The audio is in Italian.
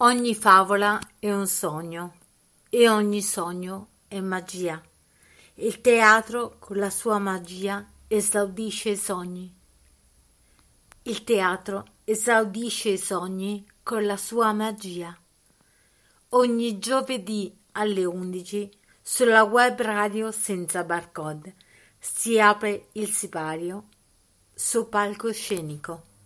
Ogni favola è un sogno e ogni sogno è magia. Il teatro con la sua magia esaudisce i sogni. Il teatro esaudisce i sogni con la sua magia. Ogni giovedì alle 11 sulla web radio senza barcode si apre il sipario sul palcoscenico.